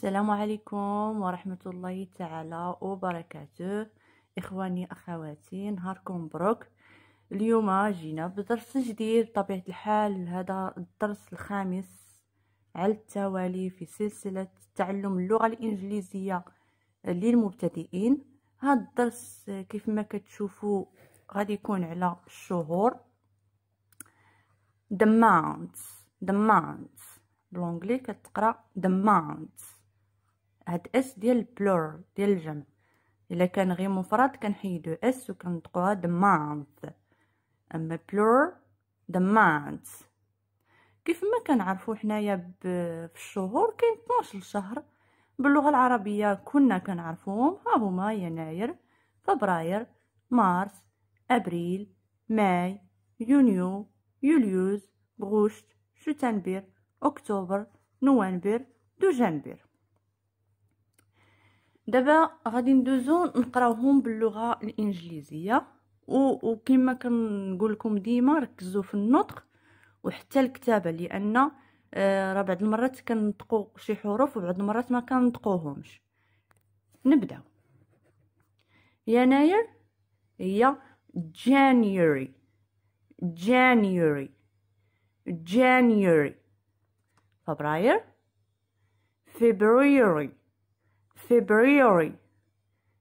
السلام عليكم ورحمة الله تعالى وبركاته إخواني أخواتي نهاركم مبروك اليوم جينا بدرس جديد بطبيعة الحال هذا الدرس الخامس على التوالي في سلسلة تعلم اللغة الإنجليزية للمبتدئين هذا الدرس كيف ما كتشوفوا غادي يكون على الشهور the months the بالانجلي كتقرا the هاد اس ديال البلور ديال الجمع الا كان غير مفرد كنحيدو اس وكنطقوها دمانت اما بلور دمانت كيف ما كنعرفو حنايا في الشهور كاين 12 شهر باللغه العربيه كنا كنعرفوهم ها هما يناير فبراير مارس ابريل ماي يونيو يوليوز غشت شتنبر اكتوبر نوفمبر دجنبر دابا غادي ندوزو نقراوهم باللغه الانجليزيه وكما كنقول لكم ديما ركزوا في النطق وحتى الكتابه لان آه، راه بعض المرات كنطقوا شي حروف وبعض المرات ما كنطقوهمش نبداو يناير هي جانيوري جانيوري جانيوري فبراير فبراير February,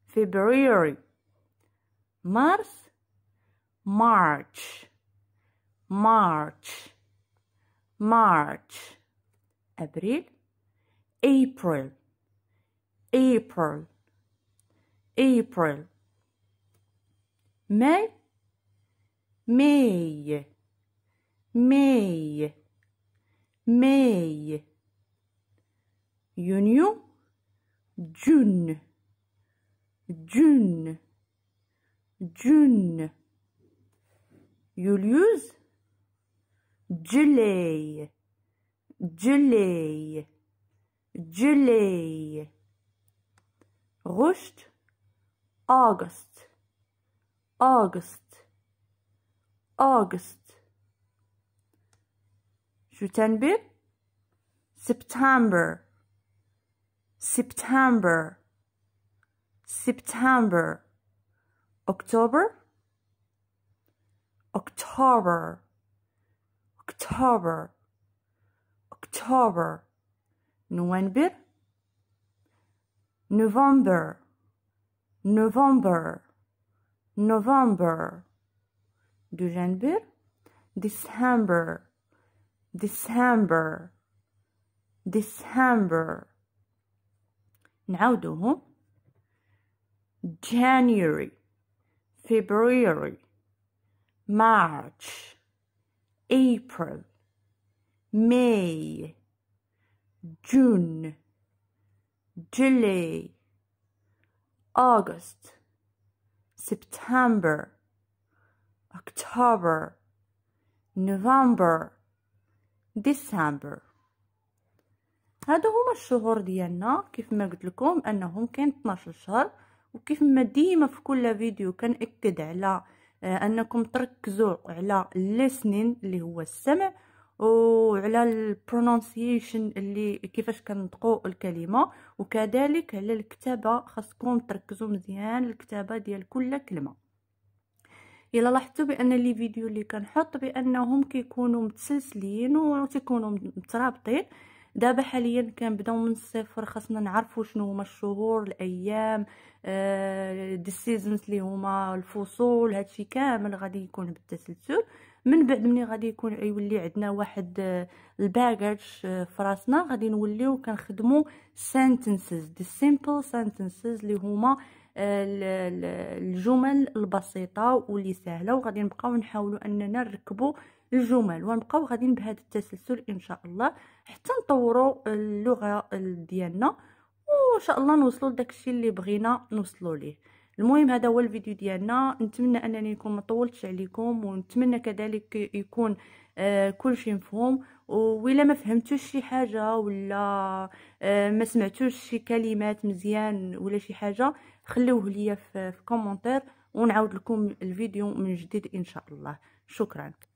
February. Mars, March, March, March. April, April, April, April. May, May, May, May. Union, June, June, June. you July, July, July. Rushed, August, August, August. شو تنبي؟ September. September, September. October, October, October, October. November, November, November, November. December, December, December, December. نعاودوهم January February March April May June July August September October November December هادو هما الشهور ديالنا كيف ما قلت لكم انهم كاين 12 شهر وكيف ما ديما في كل فيديو كنأكد على آه، انكم تركزوا على الليسنين اللي هو السمع وعلى البرونونسيشن اللي كيفاش كنطقوا الكلمه وكذلك على الكتابه خاصكم تركزوا مزيان الكتابه ديال كل كلمه الا لاحظتوا بان لي فيديو اللي كنحط بانهم كيكونوا متسلسلين وتيكونوا مترابطين دابا حاليا كنبداو من الصفر خاصنا نعرفوا شنو هما الشهور الايام آه دي سيزونز اللي هما الفصول هادشي كامل غادي يكون بالتسلسل من بعد ملي غادي يكون يولي عندنا واحد آه، الباجاج آه، في راسنا غادي نوليو كنخدموا سنتنسز دي سيمبل سنتنسز اللي هما آه، الجمل البسيطه واللي سهله وغادي نبقاو نحاولوا اننا نركبوا الجمل ونبقاو غاديين بهذا التسلسل ان شاء الله حتى نطوروا اللغه ديالنا وان شاء الله نوصلوا لذاك الشيء اللي بغينا نوصلوا ليه المهم هذا هو الفيديو ديالنا نتمنى انني نكون مطولتش عليكم ونتمنى كذلك يكون آه، كل شيء مفهوم وإلا ما فهمتوش شي حاجه ولا آه، ما سمعتوش شي كلمات مزيان ولا شي حاجه خلوه ليا في, في كومونتير ونعاود لكم الفيديو من جديد ان شاء الله شكرا